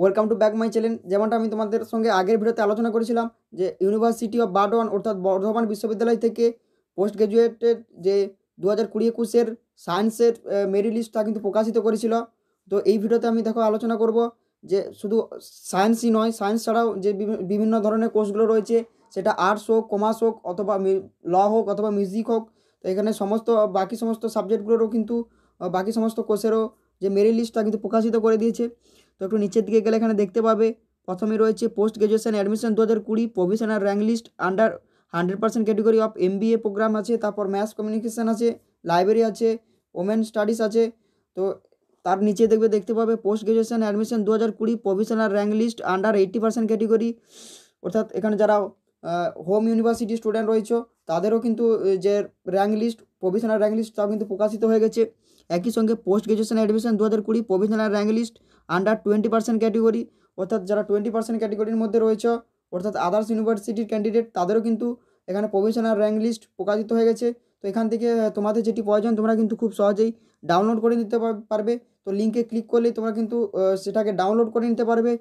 welcome to back my channel যেমনটা আমি তোমাদের সঙ্গে আগের ভিডিওতে আলোচনা করেছিলাম যে ইউনিভার্সিটি অফ বার্ডন অর্থাৎ বর্ধমান বিশ্ববিদ্যালয় থেকে পোস্ট গ্র্যাজুয়েটের যে দু হাজার কুড়ি একুশের সায়েন্সের মেরিট লিস্ট তা কিন্তু প্রকাশিত করেছিল তো এই ভিডিওতে আমি দেখো আলোচনা করব যে শুধু সায়েন্সই নয় সায়েন্স ছাড়াও যে বিভিন্ন ধরনের কোর্সগুলো রয়েছে সেটা আর্টস হোক কমার্স হোক অথবা ল হোক অথবা মিউজিক হোক তো এখানে সমস্ত বাকি সমস্ত সাবজেক্টগুলোরও কিন্তু বাকি সমস্ত কোর্সেরও যে মেরিট লিস্টটা কিন্তু প্রকাশিত করে দিয়েছে তো একটু নিচের দিকে গেলে এখানে দেখতে পাবে প্রথমে রয়েছে পোস্ট গ্রাজুয়েশন অ্যাডমিশন দু হাজার কুড়ি provisional rank list under hundred percent category of M B A program আছে তারপর ম্যাথস কমিউনিকেশান আছে লাইব্রেরি আছে ওমেন স্টাডিজ আছে তো তার নিচে দেখবে দেখতে পাবে পোস্ট গ্রাজুয়েশন অ্যাডমিশন দু হাজার কুড়ি provisional rank list under eighty percent category অর্থাৎ এখানে যারা হোম ইউনিভার্সিটি স্টুডেন্ট রয়েছে তাদেরও কিন্তু যে rank list provisional rank list তাও কিন্তু প্রকাশিত হয়ে গেছে একই সঙ্গে পোস্ট গ্রাজুয়েশন অ্যাডমিশন দু হাজার কুড়ি provisional rank list under twenty percent category অর্থাৎ যারা টোয়েন্টি পার্সেন্ট ক্যাটেগরির মধ্যে রয়েছে অর্থাৎ আদার্স ইউনিভার্সিটির ক্যান্ডিডেট তাদেরও কিন্তু এখানে প্রভিশনাল র্যাঙ্ক লিস্ট প্রকাশিত হয়ে গেছে তো এখান থেকে তোমাদের যেটি প্রয়োজন তোমরা কিন্তু খুব সহজেই ডাউনলোড করে নিতে পারবে তো লিঙ্কে ক্লিক করলেই তোমরা কিন্তু সেটাকে ডাউনলোড করে নিতে পারবে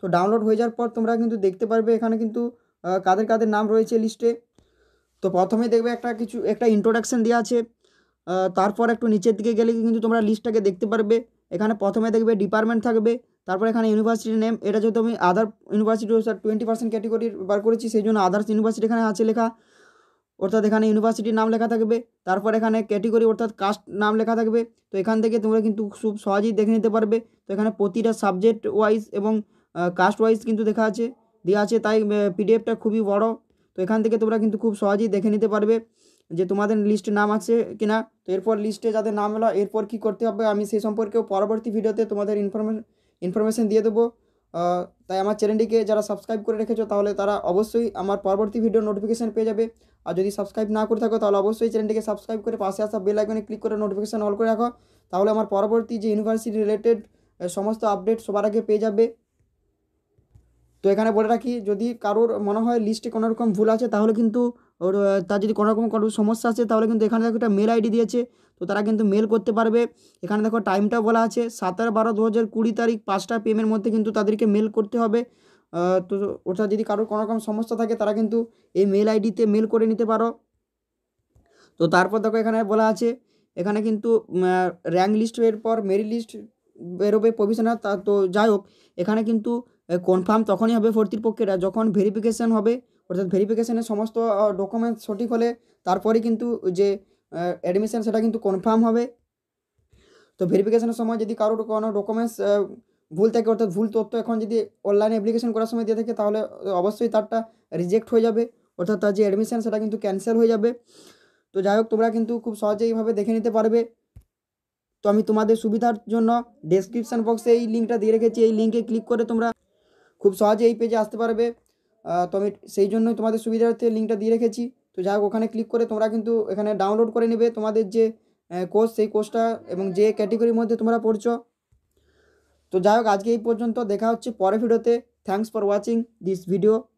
তো ডাউনলোড হয়ে যাওয়ার পর তোমরা কিন্তু দেখতে পারবে এখানে কিন্তু কাদের কাদের নাম রয়েছে লিস্টে তো প্রথমে দেখবে একটা কিছু একটা ইন্ট্রোডাকশান দেওয়া আছে তারপর একটু নিচের দিকে গেলে কিন্তু তোমরা লিস্টটাকে দেখতে পারবে এখানে প্রথমে দেখবে ডিপার্টমেন্ট থাকবে তারপর এখানে ইউনিভার্সিটির নেম এটা যেহেতু আমি other university sir twenty percent ক্যাটেগরির বার করেছি সেই জন্য আদার্স ইউনিভার্সিটি এখানে আছে লেখা অর্থাৎ এখানে ইউনিভার্সিটির নাম লেখা থাকবে তারপর এখানে ক্যাটেগরি অর্থাৎ কাস্ট নাম লেখা থাকবে তো এখান থেকে তোমরা কিন্তু খুব সহজেই দেখে নিতে পারবে তো এখানে প্রতিটা সাবজেক্ট ওয়াইজ এবং কাস্ট ওয়াইজ কিন্তু দেখা আছে দেওয়া আছে তাই পিডিএফটা খুবই বড় তো এখান থেকে তোমরা কিন্তু খুব সহজেই দেখে নিতে পারবে যে তোমাদের লিস্টে নাম আছে কি না তো এরপর লিস্টে যাদের নাম এলো এরপর কি করতে হবে আমি সেই সম্পর্কেও পরবর্তী ভিডিওতে তোমাদের ইনফরমেশন ইনফরমেশান দিয়ে দেবো তাই আমার চ্যানেলটিকে যারা সাবস্ক্রাইব করে রেখেছো তাহলে তারা অবশ্যই আমার পরবর্তী ভিডিও নোটিফিকেশান পেয়ে যাবে আর যদি সাবস্ক্রাইব না করে থাকো তাহলে অবশ্যই চ্যানেলটিকে সাবস্ক্রাইব করে পাশে আসা বেল আইকনে ক্লিক করে নোটিফিকেশান অল করে রাখো তাহলে আমার পরবর্তী যে ইউনিভার্সিটি রিলেটেড সমস্ত আপডেট সবার আগে পেয়ে যাবে তো এখানে বলে রাখি যদি কারোর মনে হয় লিস্টে কোনো রকম ভুল আছে তাহলে কিন্তু ওর তার যদি কোনো রকম কোনো সমস্যা আছে তাহলে কিন্তু এখানে দেখো একটা মেল আইডি দিয়েছে তো তারা কিন্তু মেল করতে পারবে এখানে দেখো টাইমটা বলা আছে সাতার বারো দু হাজার কুড়ি তারিখ পাঁচটা পেমের মধ্যে কিন্তু তাদেরকে মেল করতে হবে তো ওটা যদি কারোর কোনো রকম সমস্যা থাকে তারা কিন্তু এই মেল আইডিতে মেল করে নিতে পারো তো তারপর দেখো এখানে বলা আছে এখানে কিন্তু র্যাঙ্ক লিস্টের পর মেরিট লিস্ট বেরোবে প্রভিশনাল তা তো যাই হোক এখানে কিন্তু কনফার্ম তখনই হবে ভর্তির পক্ষেরা যখন ভেরিফিকেশান হবে অর্থাৎ ভেরিফিকেশানের সমস্ত ডকুমেন্টস সঠিক হলে তারপরে কিন্তু যে অ্যাডমিশান সেটা কিন্তু কনফার্ম হবে তো ভেরিফিকেশানের সময় যদি কারোর কোনো ডকুমেন্টস ভুল থাকে অর্থাৎ ভুল তথ্য এখন যদি অনলাইনে অ্যাপ্লিকেশন করার সময় দিয়ে থাকে তাহলে অবশ্যই তারটা রিজেক্ট হয়ে যাবে অর্থাৎ তার যে অ্যাডমিশান সেটা কিন্তু ক্যান্সেল হয়ে যাবে তো যাই হোক তোমরা কিন্তু খুব সহজে এইভাবে দেখে নিতে পারবে তো আমি তোমাদের সুবিধার জন্য ডেসক্রিপশান বক্সে এই লিঙ্কটা দিয়ে রেখেছি এই লিঙ্কে ক্লিক করে তোমরা খুব সহজে এই পেজে আসতে পারবে তো আমি সেই জন্যই তোমাদের সুবিধার্থে লিঙ্কটা দিয়ে রেখেছি তো যাই ওখানে ক্লিক করে তোমরা কিন্তু এখানে ডাউনলোড করে নেবে তোমাদের যে কোর্স সেই কোর্সটা এবং যে ক্যাটেগরির মধ্যে তোমরা পড়ছ তো যাই হোক আজকে এই পর্যন্ত দেখা হচ্ছে পরে ভিডিওতে thanks for watching this video